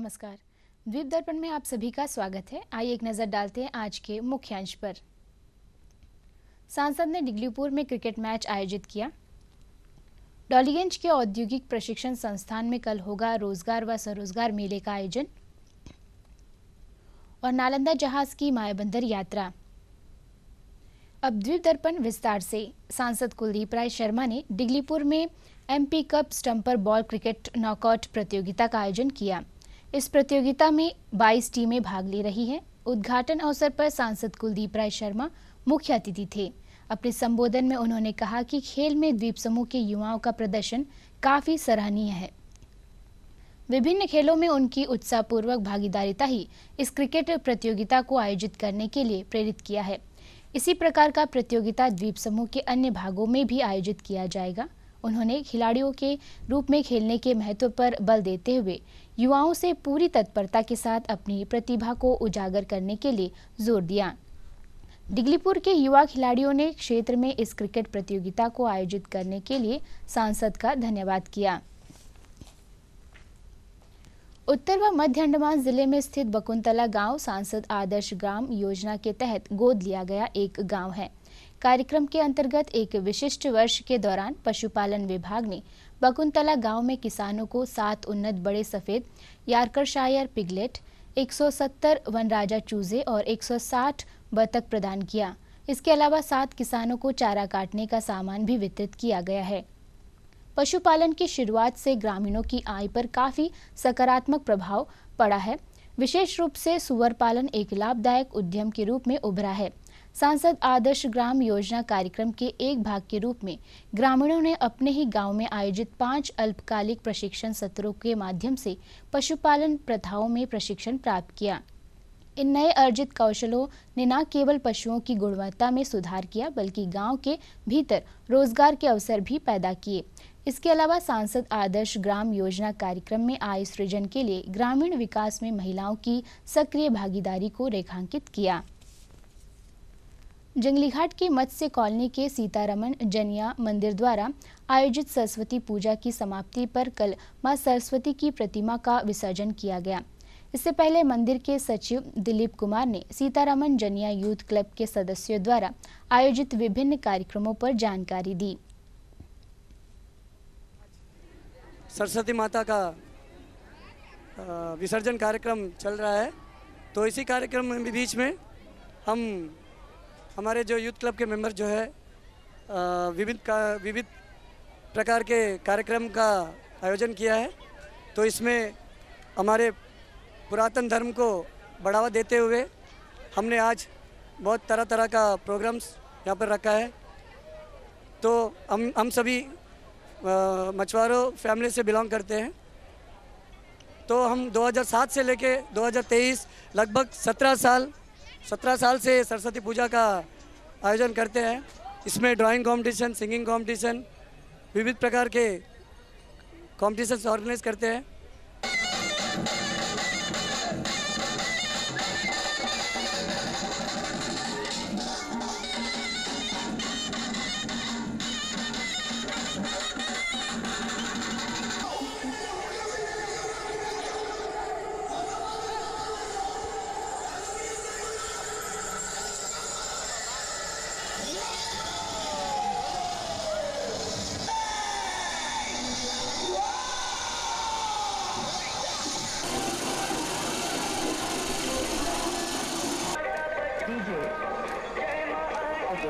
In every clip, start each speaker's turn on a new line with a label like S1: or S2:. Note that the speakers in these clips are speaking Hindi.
S1: नमस्कार द्वीप दर्पण में आप सभी का स्वागत है आइए एक नजर डालते हैं आज के मुख्यांश पर सांसद ने डिग्लीपुर में क्रिकेट मैच आयोजित किया डॉलीगंज के औद्योगिक प्रशिक्षण संस्थान में कल होगा रोजगार व स्वरोजगार मेले का आयोजन और नालंदा जहाज की मायाबंदर यात्रा अब द्वीप दर्पण विस्तार से सांसद कुलदीप राय शर्मा ने डिग्लीपुर में MP cup stumper ball cricket knockout प्रतियोगिता का आयोजन किया इस प्रतियोगिता में 22 टीमें भाग ले रही हैं उद्घाटन अवसर पर सांसद कुलदीप राय शर्मा मुख्य अतिथि थे अपने संबोधन में उन्होंने कहा कि खेल में द्वीप समूह के युवाओं का प्रदर्शन काफी सराहनीय है विभिन्न खेलों में उनकी उत्साहपूर्वक भागीदारिता ही इस क्रिकेट प्रतियोगिता को आयोजित करने के लिए प्रेरित किया है इसी प्रकार का प्रतियोगिता द्वीप समूह के अन्य भागों में भी आयोजित किया जाएगा उन्होंने खिलाड़ियों के रूप में खेलने के महत्व पर बल देते हुए युवाओं से पूरी तत्परता के साथ अपनी प्रतिभा को उजागर करने के लिए जोर दिया डिगलीपुर के युवा खिलाड़ियों ने क्षेत्र में इस क्रिकेट प्रतियोगिता को आयोजित करने के लिए सांसद का धन्यवाद किया उत्तर व मध्य अंडमान जिले में स्थित बकुंतला गांव सांसद आदर्श ग्राम योजना के तहत गोद लिया गया एक गांव है कार्यक्रम के अंतर्गत एक विशिष्ट वर्ष के दौरान पशुपालन विभाग ने बकुंतला गांव में किसानों को सात उन्नत बड़े सफ़ेद शायर पिगलेट 170 वनराजा चूजे और 160 बतख प्रदान किया इसके अलावा सात किसानों को चारा काटने का सामान भी वितरित किया गया है पशुपालन की शुरुआत से ग्रामीणों की आय पर काफ़ी सकारात्मक प्रभाव पड़ा है विशेष रूप से सुअर पालन एक लाभदायक उद्यम के रूप में उभरा है सांसद आदर्श ग्राम योजना कार्यक्रम के एक भाग के रूप में ग्रामीणों ने अपने ही गांव में आयोजित पांच अल्पकालिक प्रशिक्षण सत्रों के माध्यम से पशुपालन प्रथाओं में प्रशिक्षण प्राप्त किया इन नए अर्जित कौशलों ने न केवल पशुओं की गुणवत्ता में सुधार किया बल्कि गांव के भीतर रोजगार के अवसर भी पैदा किए इसके अलावा सांसद आदर्श ग्राम योजना कार्यक्रम में आय सृजन के लिए ग्रामीण विकास में महिलाओं की सक्रिय भागीदारी को रेखांकित किया जंगलीघाट की मत्स्य कॉलोनी के सीतारमन जनिया मंदिर द्वारा आयोजित सरस्वती पूजा की समाप्ति पर कल मां सरस्वती की प्रतिमा का विसर्जन किया गया इससे पहले मंदिर के सचिव दिलीप कुमार ने सीतारमन जनिया यूथ क्लब के सदस्यों द्वारा आयोजित विभिन्न कार्यक्रमों पर जानकारी दी सरस्वती माता का विसर्जन कार्यक्रम चल रहा है तो इसी कार्यक्रम में बीच में हम हमारे जो यूथ क्लब के मेंबर जो है विविध का विविध प्रकार के कार्यक्रम का आयोजन किया है तो इसमें हमारे पुरातन धर्म को बढ़ावा देते हुए हमने आज बहुत तरह तरह का प्रोग्राम्स यहाँ पर रखा है तो हम हम सभी मछुआरों फैमिली से बिलोंग करते हैं तो हम 2007 से लेके 2023 लगभग 17 साल सत्रह साल से सरस्वती पूजा का आयोजन करते हैं इसमें ड्राइंग कंपटीशन सिंगिंग कंपटीशन विविध प्रकार के कॉम्पिटिशन ऑर्गेनाइज करते हैं इस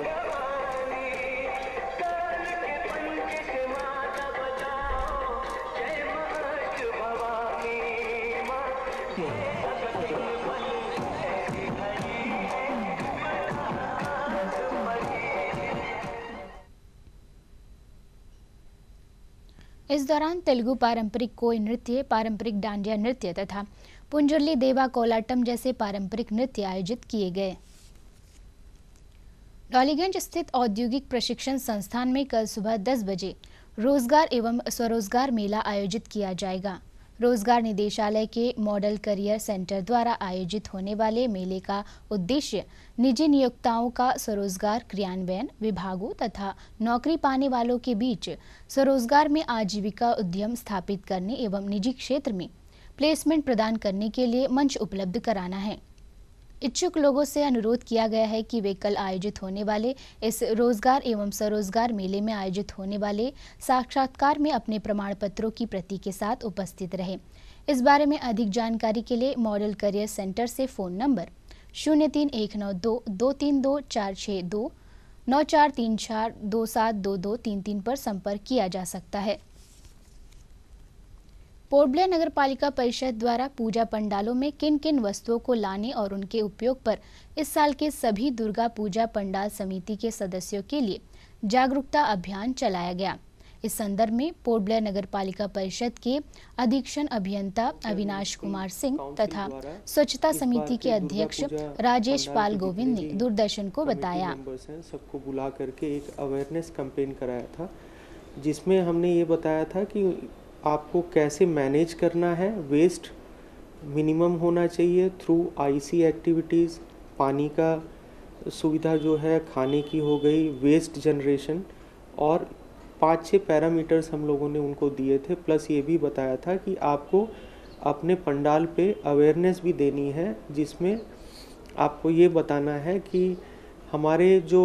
S1: दौरान तेलुगु पारंपरिक कोई नृत्य पारंपरिक डांडिया नृत्य तथा पुंजुर्ली देवा कोलाटम जैसे पारंपरिक नृत्य आयोजित किए गए डॉलीगंज स्थित औद्योगिक प्रशिक्षण संस्थान में कल सुबह 10 बजे रोजगार एवं स्वरोजगार मेला आयोजित किया जाएगा रोजगार निदेशालय के मॉडल करियर सेंटर द्वारा आयोजित होने वाले मेले का उद्देश्य निजी नियोक्ताओं का स्वरोजगार क्रियान्वयन विभागों तथा नौकरी पाने वालों के बीच स्वरोजगार में आजीविका उद्यम स्थापित करने एवं निजी क्षेत्र में प्लेसमेंट प्रदान करने के लिए मंच उपलब्ध कराना है इच्छुक लोगों से अनुरोध किया गया है कि वे कल आयोजित होने वाले इस रोजगार एवं स्वरोजगार मेले में आयोजित होने वाले साक्षात्कार में अपने प्रमाण पत्रों की प्रति के साथ उपस्थित रहे इस बारे में अधिक जानकारी के लिए मॉडल करियर सेंटर से फ़ोन नंबर शून्य तीन एक नौ दो दो तीन दो चार छः दो नौ चार तीन चार दो सात दो दो तीन तीन पर संपर्क किया जा सकता है पोर्टब्लेयर नगर पालिका परिषद द्वारा पूजा पंडालों में किन किन वस्तुओं को लाने और उनके उपयोग पर इस साल के सभी दुर्गा पूजा पंडाल समिति के सदस्यों के लिए जागरूकता अभियान चलाया गया इस संदर्भ में पोर्टब्लेयर नगर पालिका परिषद के अधीक्षण अभियंता अविनाश कुमार सिंह तथा स्वच्छता समिति के अध्यक्ष राजेश पाल गोविंद ने दूरदर्शन को बताया
S2: सबको बुला करके एक अवेयरनेस कैंपेन कराया था जिसमें हमने ये बताया था कि आपको कैसे मैनेज करना है वेस्ट मिनिमम होना चाहिए थ्रू आईसी एक्टिविटीज़ पानी का सुविधा जो है खाने की हो गई वेस्ट जनरेशन और पाँच छः पैरामीटर्स हम लोगों ने उनको दिए थे प्लस ये भी बताया था कि आपको अपने पंडाल पे अवेयरनेस भी देनी है जिसमें आपको ये बताना है कि हमारे जो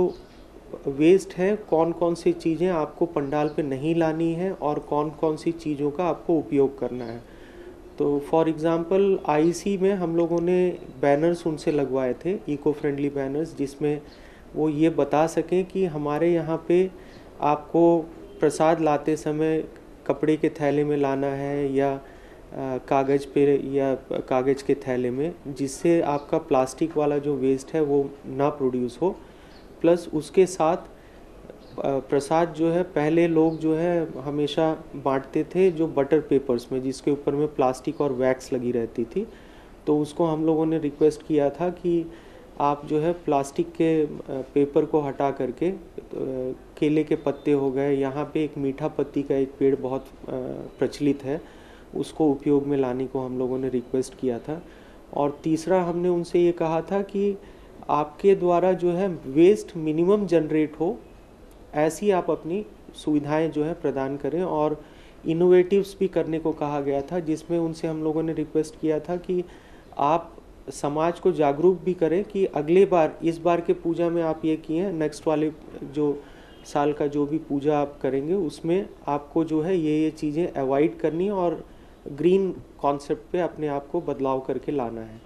S2: वेस्ट हैं कौन कौन सी चीज़ें आपको पंडाल पे नहीं लानी है और कौन कौन सी चीज़ों का आपको उपयोग करना है तो फॉर एग्ज़ाम्पल आई में हम लोगों ने बैनर्स उनसे लगवाए थे इको फ्रेंडली बैनर्स जिसमें वो ये बता सकें कि हमारे यहाँ पे आपको प्रसाद लाते समय कपड़े के थैले में लाना है या कागज़ पे या कागज़ के थैले में जिससे आपका प्लास्टिक वाला जो वेस्ट है वो ना प्रोड्यूस हो प्लस उसके साथ प्रसाद जो है पहले लोग जो है हमेशा बांटते थे जो बटर पेपर्स में जिसके ऊपर में प्लास्टिक और वैक्स लगी रहती थी तो उसको हम लोगों ने रिक्वेस्ट किया था कि आप जो है प्लास्टिक के पेपर को हटा करके तो केले के पत्ते हो गए यहाँ पे एक मीठा पत्ती का एक पेड़ बहुत प्रचलित है उसको उपयोग में लाने को हम लोगों ने रिक्वेस्ट किया था और तीसरा हमने उनसे ये कहा था कि आपके द्वारा जो है वेस्ट मिनिमम जनरेट हो ऐसी आप अपनी सुविधाएं जो है प्रदान करें और इनोवेटिव्स भी करने को कहा गया था जिसमें उनसे हम लोगों ने रिक्वेस्ट किया था कि आप समाज को जागरूक भी करें कि अगले बार इस बार के पूजा में आप ये किए नेक्स्ट वाले जो साल का जो भी पूजा आप करेंगे उसमें आपको जो है ये ये चीज़ें अवॉइड करनी और ग्रीन कॉन्सेप्ट पे अपने आप को बदलाव करके लाना है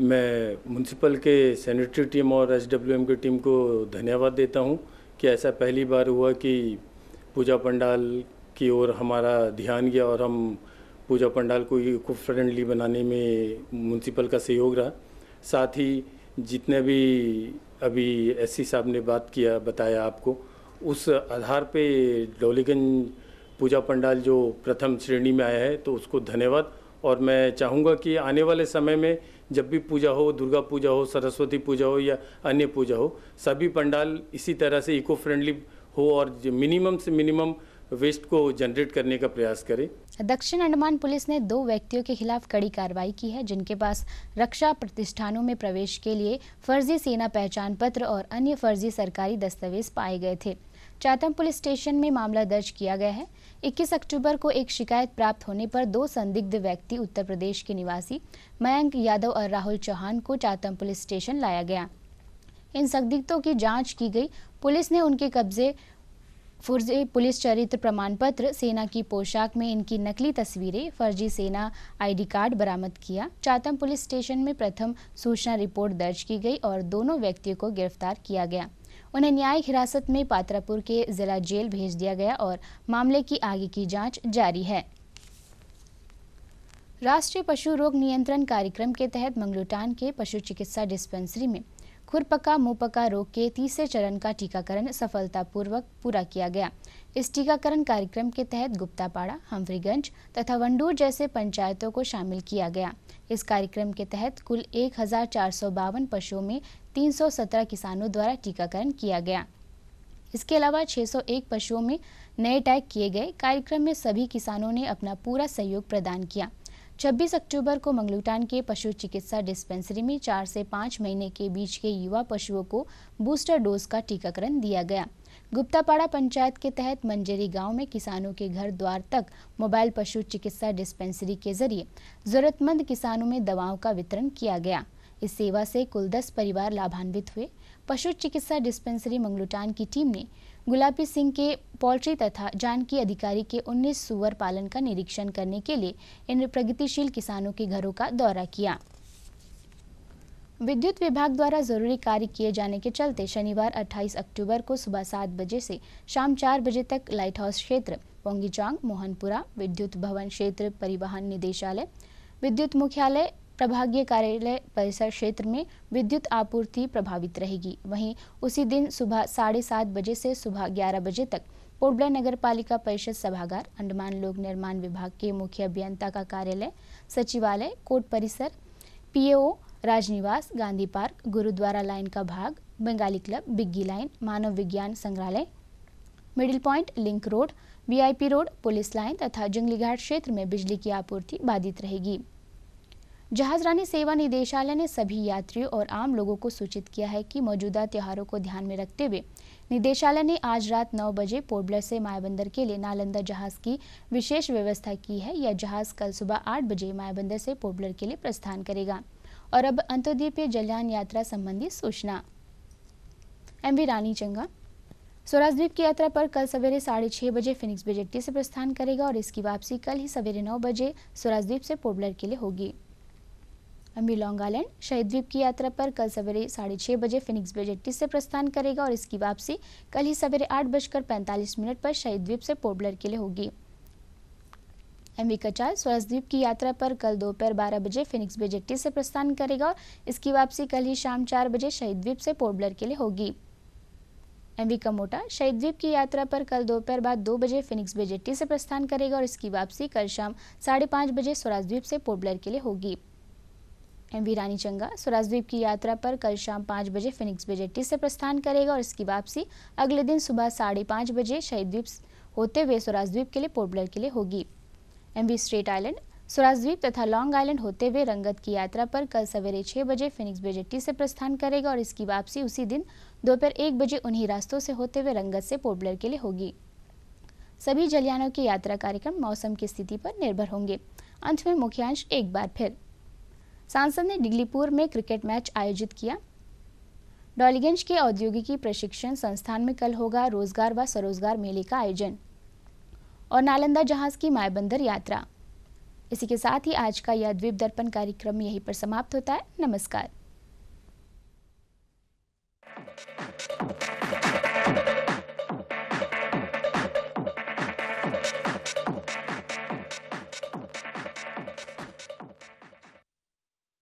S2: मैं म्यूनसिपल के सैनिटरी टीम और एस की टीम को धन्यवाद देता हूँ कि ऐसा पहली बार हुआ कि पूजा पंडाल की ओर हमारा ध्यान गया और हम पूजा पंडाल को इको फ्रेंडली बनाने में म्यूनसिपल का सहयोग रहा साथ ही जितने भी अभी एस साहब ने बात किया बताया आपको उस आधार पे डोलीगंज पूजा पंडाल जो प्रथम श्रेणी में आया है तो उसको धन्यवाद और मैं चाहूँगा कि आने वाले समय में जब भी पूजा हो दुर्गा पूजा हो सरस्वती पूजा हो या अन्य पूजा हो सभी पंडाल इसी तरह से इको फ्रेंडली हो और मिनिमम से मिनिमम वेस्ट को जनरेट करने का प्रयास करें
S1: दक्षिण अंडमान पुलिस ने दो व्यक्तियों के खिलाफ कड़ी कार्रवाई की है जिनके पास रक्षा प्रतिष्ठानों में प्रवेश के लिए फर्जी सेना पहचान पत्र और अन्य फर्जी सरकारी दस्तावेज पाए गए थे चातम पुलिस स्टेशन में मामला दर्ज किया गया है 21 अक्टूबर को एक शिकायत प्राप्त होने पर दो संदिग्ध व्यक्ति उत्तर प्रदेश के निवासी मयंक यादव और राहुल चौहान को चातम पुलिस स्टेशन लाया गया इन संदिग्धों की जांच की गई पुलिस ने उनके कब्जे फुर्जी पुलिस चरित्र प्रमाण पत्र सेना की पोशाक में इनकी नकली तस्वीरें फर्जी सेना आईडी कार्ड बरामद किया चातम पुलिस स्टेशन में प्रथम सूचना रिपोर्ट दर्ज की गई और दोनों व्यक्तियों को गिरफ्तार किया गया उन्हें न्यायिक हिरासत में पात्रापुर के जिला जेल भेज दिया गया और मामले की आगे की जांच जारी है राष्ट्रीय पशु रोग नियंत्रण कार्यक्रम के तहत मंगलूटान के पशु चिकित्सा डिस्पेंसरी में खुरपका मुंहपका रोग के तीसरे चरण का टीकाकरण सफलतापूर्वक पूरा किया गया इस टीकाकरण कार्यक्रम के तहत गुप्तापाड़ा हमरीगंज तथा वंडूर जैसे पंचायतों को शामिल किया गया इस कार्यक्रम के तहत कुल एक पशुओं में 317 किसानों द्वारा टीकाकरण किया गया इसके अलावा 601 पशुओं में नए टैग किए गए कार्यक्रम में सभी किसानों ने अपना पूरा सहयोग प्रदान किया 26 अक्टूबर को मंगलूटान के पशु चिकित्सा डिस्पेंसरी में चार से पाँच महीने के बीच के युवा पशुओं को बूस्टर डोज का टीकाकरण दिया गया गुप्तापाड़ा पंचायत के तहत मंजरी गांव में किसानों के घर द्वार तक मोबाइल पशु चिकित्सा डिस्पेंसरी के जरिए जरूरतमंद किसानों में दवाओं का वितरण किया गया इस सेवा से कुल दस परिवार लाभान्वित हुए पशु चिकित्सा डिस्पेंसरी मंगलूटान की टीम ने गुलाबी सिंह के पोल्ट्री तथा जानकी अधिकारी के 19 सुअर पालन का निरीक्षण करने के लिए इन प्रगतिशील किसानों के घरों का दौरा किया विद्युत विभाग द्वारा जरूरी कार्य किए जाने के चलते शनिवार 28 अक्टूबर को सुबह सात बजे से शाम चार बजे तक लाइट हाउस क्षेत्र पोंगीचांग मोहनपुरा विद्युत भवन क्षेत्र परिवहन निदेशालय विद्युत मुख्यालय प्रभागीय कार्यालय परिसर क्षेत्र में विद्युत आपूर्ति प्रभावित रहेगी वहीं उसी दिन सुबह साढ़े सात बजे से सुबह ग्यारह बजे तक पोरबला नगर पालिका परिषद सभागार अंडमान लोक निर्माण विभाग के मुख्य अभियंता का कार्यालय सचिवालय कोर्ट परिसर PAO Raj Niwas Gandhi park Gurudwara line का भाग बंगाली क्लब बिग्गी लाइन मानव विज्ञान संग्रहालय middle point link road VIP road police line तथा घाट क्षेत्र में बिजली की आपूर्ति बाधित रहेगी जहाजरानी सेवा निदेशालय ने सभी यात्रियों और आम लोगों को सूचित किया है कि मौजूदा त्योहारों को ध्यान में रखते हुए निदेशालय ने आज रात 9 बजे पोर्टब्लर से मायाबंदर के लिए नालंदा जहाज की विशेष व्यवस्था की है यह जहाज कल सुबह आठ बजे मायाबंदर से पोर्टब्लर के लिए प्रस्थान करेगा और अब अंतर्द्वीपीय जलयान यात्रा संबंधी सूचना एम वी रानी चंगा द्वीप की यात्रा पर कल सवेरे साढ़े छह बजे फिनिक्स बेजेटी से प्रस्थान करेगा और इसकी वापसी कल ही सवेरे नौ बजे स्वराजद्वीप से पोर्टब्लर के लिए होगी अमीर लॉन्ग आइलैंड शहीद द्वीप की यात्रा पर कल सवेरे साढ़े छह बजे फिनिक्स बेजेट्टी से प्रस्थान करेगा और इसकी वापसी कल ही सवेरे आठ बजकर पैंतालीस मिनट पर शहीद द्वीप से पोर्बलर के लिए होगी एमवी कचाल स्वरसद्वीप की यात्रा पर कल दोपहर बारह बजे फिनिक्स बेजेट्टी से प्रस्थान करेगा और इसकी वापसी कल ही शाम चार बजे शहीद द्वीप से पोर्बलर के लिए होगी एमवी कमोटा शहीद द्वीप की यात्रा पर कल दोपहर बाद दो बजे फिनिक्स बेजेट्टी से प्रस्थान करेगा और इसकी वापसी कल शाम साढ़े पांच बजे स्वराजद्वीप से पोर्बलर के लिए होगी एम वी रानी चंगा स्वराजद्वीप की यात्रा पर कल शाम पाँच बजे फिनिक्स बेजेट्टी से प्रस्थान करेगा और इसकी वापसी अगले दिन सुबह साढ़े पाँच बजे शहीद द्वीप होते हुए स्वराजद्वीप के लिए पोर्ट के लिए होगी M V strait island Swaraj Dweep तथा लॉन्ग आइलैंड होते हुए रंगत की यात्रा पर कल सवेरे छः बजे फिनिक्स बेजेट्टी से प्रस्थान करेगा और इसकी वापसी उसी दिन दोपहर एक बजे उन्हीं रास्तों से होते हुए रंगत से पोर्ट के लिए होगी सभी जलियानों की यात्रा कार्यक्रम मौसम की स्थिति पर निर्भर होंगे अंत में मुख्यांश एक बार फिर सांसद ने डिगलीपुर में क्रिकेट मैच आयोजित किया डॉलीगंज के औद्योगिकी प्रशिक्षण संस्थान में कल होगा रोजगार व स्वरोजगार मेले का आयोजन और नालंदा जहाज की मायबंदर यात्रा इसी के साथ ही आज का यह द्वीप दर्पण कार्यक्रम यहीं पर समाप्त होता है नमस्कार